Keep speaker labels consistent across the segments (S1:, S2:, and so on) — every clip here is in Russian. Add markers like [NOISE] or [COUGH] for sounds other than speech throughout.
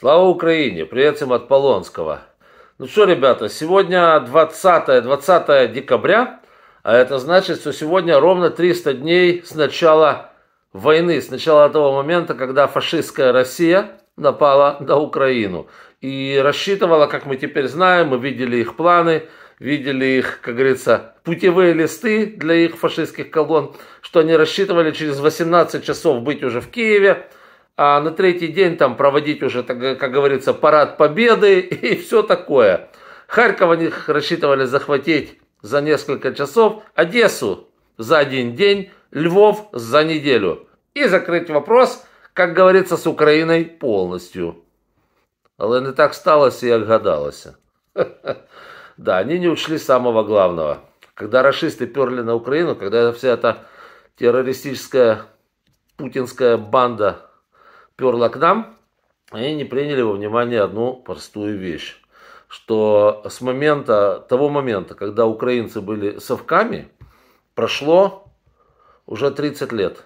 S1: Слава Украине! Привет всем от Полонского. Ну что, ребята, сегодня 20, 20 декабря, а это значит, что сегодня ровно 300 дней с начала войны, с начала того момента, когда фашистская Россия напала на Украину. И рассчитывала, как мы теперь знаем, мы видели их планы, видели их, как говорится, путевые листы для их фашистских колонн, что они рассчитывали через 18 часов быть уже в Киеве, а на третий день там проводить уже, как говорится, парад победы [LAUGHS] и все такое. Харьков они рассчитывали захватить за несколько часов, Одессу за один день, Львов за неделю. И закрыть вопрос, как говорится, с Украиной полностью. Але не так сталося, и гадалося. [LAUGHS] Да, они не учли самого главного. Когда расисты перли на Украину, когда вся эта террористическая путинская банда перла к нам, они не приняли во внимание одну простую вещь, что с момента, того момента, когда украинцы были совками, прошло уже 30 лет.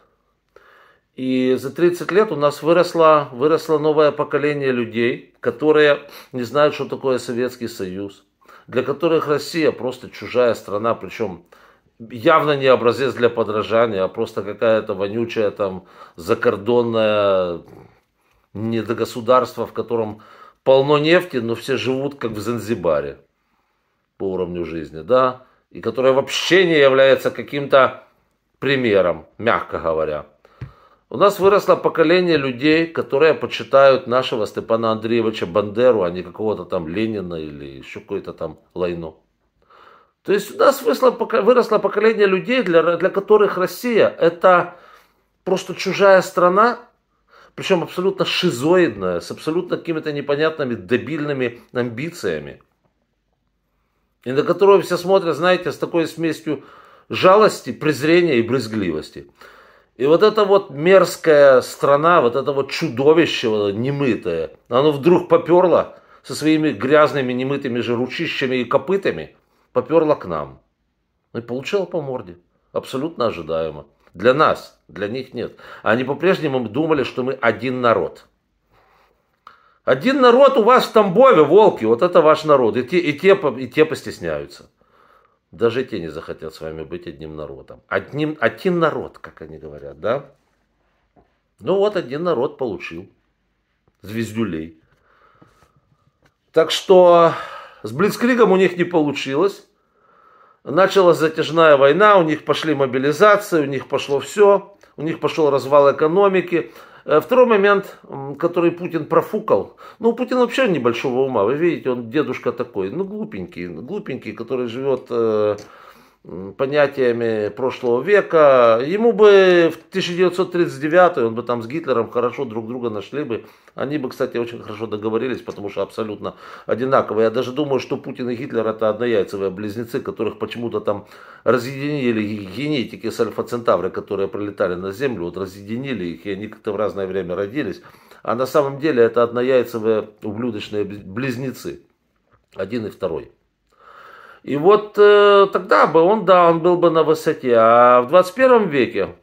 S1: И за 30 лет у нас выросло, выросло новое поколение людей, которые не знают, что такое Советский Союз, для которых Россия просто чужая страна, причем явно не образец для подражания, а просто какая-то вонючая там закордонная не до государства, в котором полно нефти, но все живут как в Занзибаре по уровню жизни, да, и которое вообще не является каким-то примером, мягко говоря. У нас выросло поколение людей, которые почитают нашего Степана Андреевича Бандеру, а не какого-то там Ленина или еще какое-то там Лайну. То есть у нас выросло, выросло поколение людей, для, для которых Россия это просто чужая страна, причем абсолютно шизоидная, с абсолютно какими-то непонятными дебильными амбициями. И на которую все смотрят, знаете, с такой смесью жалости, презрения и брезгливости. И вот эта вот мерзкая страна, вот это вот чудовище вот, немытое, оно вдруг поперло со своими грязными немытыми же ручищами и копытами, поперло к нам. Ну и получило по морде. Абсолютно ожидаемо. Для нас, для них нет. Они по-прежнему думали, что мы один народ. Один народ у вас в Тамбове, волки, вот это ваш народ. И те, и те, и те постесняются. Даже те не захотят с вами быть одним народом. Одним, один народ, как они говорят, да? Ну вот один народ получил. Звездюлей. Так что с Блицкригом у них не получилось началась затяжная война, у них пошли мобилизации, у них пошло все, у них пошел развал экономики. Э, второй момент, который Путин профукал. Ну, Путин вообще небольшого ума. Вы видите, он дедушка такой, ну, глупенький, глупенький, который живет э, понятиями прошлого века. Ему бы в 1939 он бы там с Гитлером хорошо друг друга нашли бы. Они бы, кстати, очень хорошо договорились, потому что абсолютно одинаковые. Я даже думаю, что Путин и Гитлер это однояйцевые близнецы, которых почему-то там разъединили генетики с альфа-центавры, которые прилетали на Землю, вот разъединили их, и они как-то в разное время родились. А на самом деле это однояйцевые ублюдочные близнецы. Один и второй. И вот э, тогда бы он, да, он был бы на высоте. А в 21 веке,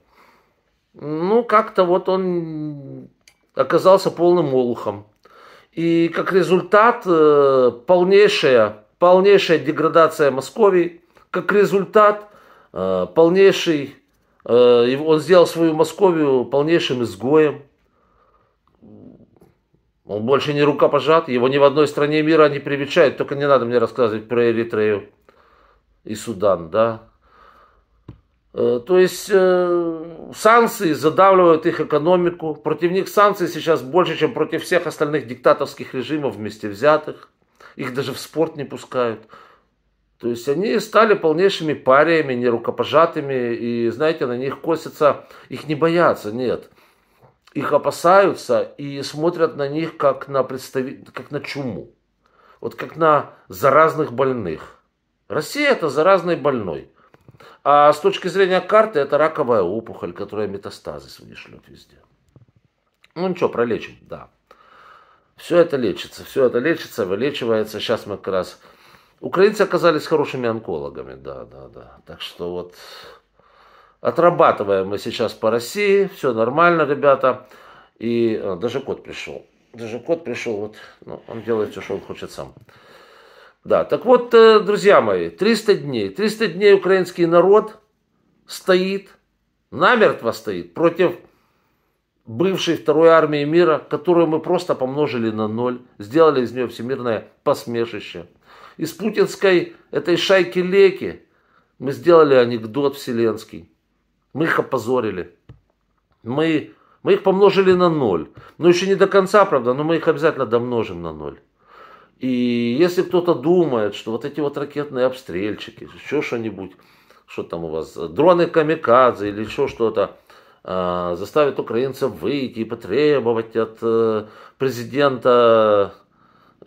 S1: ну, как-то вот он оказался полным олухом. И как результат э, полнейшая, полнейшая деградация Московии, как результат э, полнейший, э, он сделал свою Московию полнейшим изгоем, он больше не рука пожат, его ни в одной стране мира не привечают. Только не надо мне рассказывать про Эритрею и Судан, да. Э, то есть э, санкции задавливают их экономику. Против них санкций сейчас больше, чем против всех остальных диктаторских режимов вместе взятых. Их даже в спорт не пускают. То есть они стали полнейшими париями, нерукопожатыми, и, знаете, на них косятся, их не боятся, нет их опасаются и смотрят на них как на, представи... как на чуму, вот как на заразных больных. Россия это заразный больной. А с точки зрения карты это раковая опухоль, которая метастазы свои шлет везде. Ну ничего, пролечим, да. Все это лечится, все это лечится, вылечивается. Сейчас мы как раз... Украинцы оказались хорошими онкологами, да, да, да. Так что вот Отрабатываем мы сейчас по России, все нормально, ребята. И а, даже кот пришел. Даже кот пришел, вот, ну, он делает все, что он хочет сам. Да, так вот, э, друзья мои, 300 дней. 300 дней украинский народ стоит, намертво стоит против бывшей второй армии мира, которую мы просто помножили на ноль, сделали из нее всемирное посмешище. Из путинской этой шайки-леки мы сделали анекдот вселенский. Мы их опозорили. Мы, мы их помножили на ноль. но ну, еще не до конца, правда, но мы их обязательно домножим на ноль. И если кто-то думает, что вот эти вот ракетные обстрельчики, еще что-нибудь, что там у вас, дроны камикадзе или еще что-то, э, заставят украинцев выйти и потребовать от э, президента...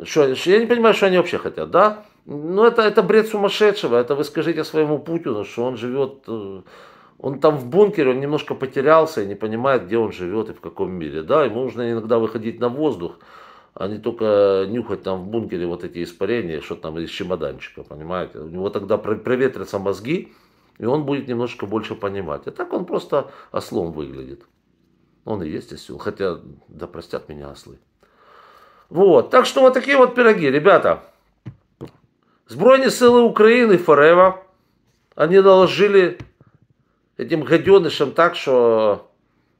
S1: Что, я не понимаю, что они вообще хотят, да? Ну, это, это бред сумасшедшего, это вы скажите своему Путину, что он живет э, он там в бункере, он немножко потерялся и не понимает, где он живет и в каком мире. Да, ему нужно иногда выходить на воздух, а не только нюхать там в бункере вот эти испарения, что там из чемоданчика, понимаете. У него тогда проветрятся мозги, и он будет немножко больше понимать. А так он просто ослом выглядит. Он и есть осел, хотя, да простят меня ослы. Вот, так что вот такие вот пироги, ребята. Сбройные силы Украины Форева, они доложили этим гаденышам так, что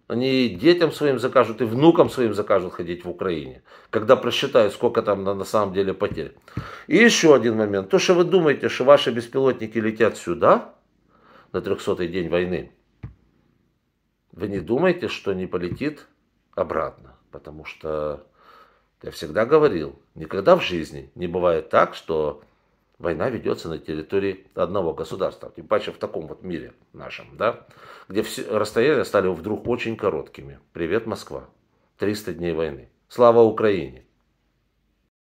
S1: они детям своим закажут и внукам своим закажут ходить в Украине, когда просчитают, сколько там на, самом деле потерь. И еще один момент. То, что вы думаете, что ваши беспилотники летят сюда на 300-й день войны, вы не думаете, что не полетит обратно. Потому что я всегда говорил, никогда в жизни не бывает так, что война ведется на территории одного государства, тем паче в таком вот мире нашем, да, где все расстояния стали вдруг очень короткими. Привет, Москва. 300 дней войны. Слава Украине!